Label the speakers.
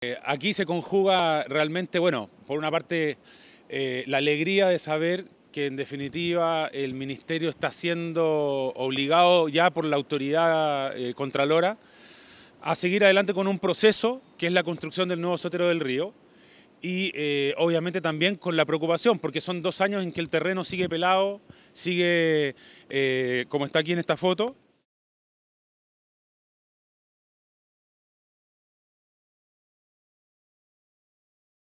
Speaker 1: Eh, aquí se
Speaker 2: conjuga realmente, bueno, por una parte eh, la alegría de saber que en definitiva el Ministerio está siendo obligado ya por la autoridad eh, contralora a seguir adelante con un proceso que es la construcción del nuevo sotero del río y obviamente también con la preocupación porque son dos años en que el terreno sigue pelado, sigue como está aquí en esta foto.